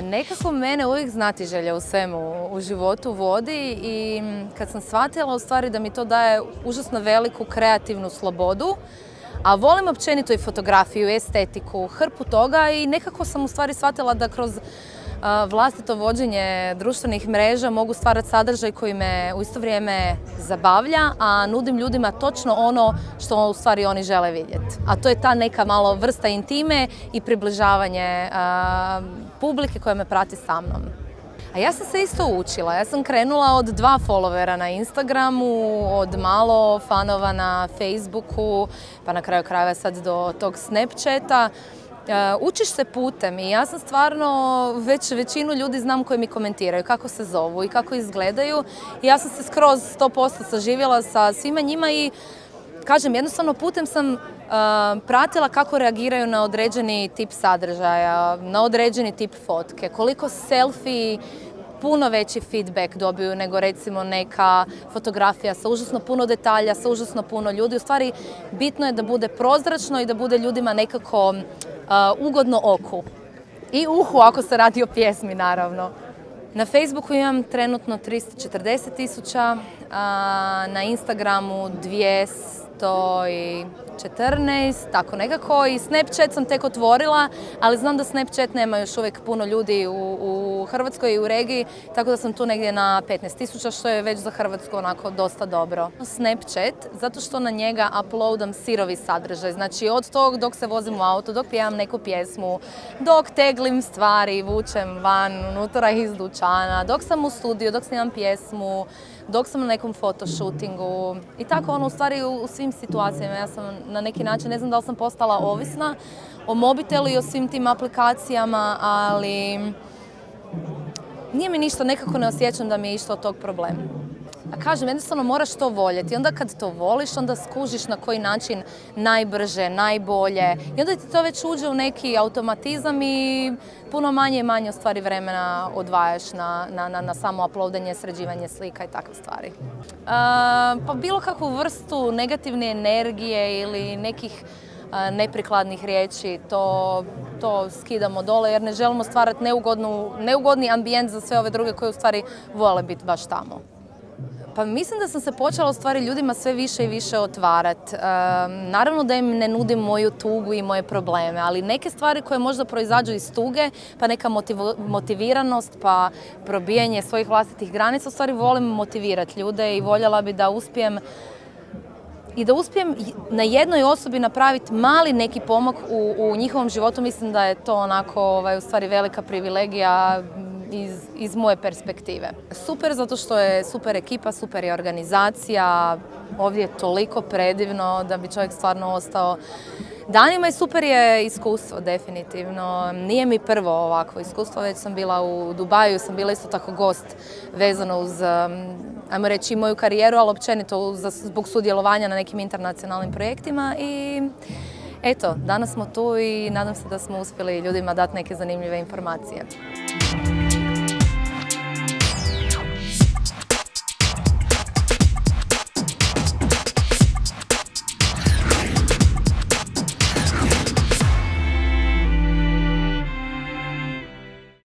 Nekako mene uvijek znati želja u svemu u životu vodi i kad sam shvatila u stvari da mi to daje užasno veliku kreativnu slobodu, a volim općenito i fotografiju, estetiku, hrpu toga i nekako sam u stvari shvatila da kroz vlastito vođenje društvenih mreža mogu stvarati sadržaj koji me u isto vrijeme zabavlja, a nudim ljudima točno ono što u stvari oni žele vidjeti. A to je ta neka malo vrsta intime i približavanje publike koja me prati sa mnom. A ja sam se isto učila. Ja sam krenula od dva followera na Instagramu, od malo fanova na Facebooku, pa na kraju krajeva sad do tog Snapchata. Učiš se putem i ja sam stvarno već većinu ljudi znam koji mi komentiraju kako se zovu i kako izgledaju i ja sam se skroz 100% saživjela sa svima njima i kažem jednostavno putem sam pratila kako reagiraju na određeni tip sadržaja, na određeni tip fotke, koliko selfie puno veći feedback dobiju nego recimo neka fotografija sa užasno puno detalja, sa užasno puno ljudi. U stvari bitno je da bude prozračno i da bude ljudima nekako Uh, ugodno oku i uhu ako se radi o pjesmi naravno. Na Facebooku imam trenutno 340 tisuća, na Instagramu 200 i 14, tako nekako i Snapchat sam tek otvorila, ali znam da Snapchat nema još uvijek puno ljudi u, Hrvatskoj i u regiji, tako da sam tu negdje na 15.000 što je već za Hrvatsku onako dosta dobro. Snapchat, zato što na njega uploadam sirovi sadržaj, znači od tog dok se vozim u auto, dok pijam neku pjesmu, dok teglim stvari, vučem van, unutra iz dućana, dok sam u studiju, dok snimam pjesmu, dok sam na nekom fotoshootingu i tako ono u stvari u svim situacijama ja sam na neki način, ne znam da li sam postala ovisna o mobitelu i o svim tim aplikacijama, ali nije mi ništa, nekako ne osjećam da mi je išto od tog problema kažem, jednostavno moraš to voljeti. onda kad to voliš, onda skužiš na koji način najbrže, najbolje. I onda ti to već uđe u neki automatizam i puno manje i manje stvari vremena odvajaš na, samo uploadanje, sređivanje slika i takve stvari. pa bilo kakvu vrstu negativne energije ili nekih neprikladnih riječi, to, to skidamo dole jer ne želimo stvarati neugodni ambijent za sve ove druge koje, u stvari vole biti baš tamo. Pa mislim da sam se počela u stvari ljudima sve više i više otvarat. naravno da im ne nudim moju tugu i moje probleme, ali neke stvari koje možda proizađu iz tuge, pa neka motiviranost, pa probijanje svojih vlastitih granica, u stvari volim motivirat ljude i voljela bi da uspijem i da uspijem na jednoj osobi napraviti mali neki pomak u, njihovom životu, mislim da je to onako ovaj, u stvari velika privilegija iz, moje perspektive. Super zato što je super ekipa, super je organizacija, ovdje je toliko predivno da bi čovjek stvarno ostao danima i super je iskustvo definitivno. Nije mi prvo ovakvo iskustvo, već sam bila u Dubaju, sam bila isto tako gost vezano uz, um, ajmo reći, moju karijeru, ali općenito zbog sudjelovanja na nekim internacionalnim projektima i eto, danas smo tu i nadam se da smo uspjeli ljudima dati neke zanimljive informacije.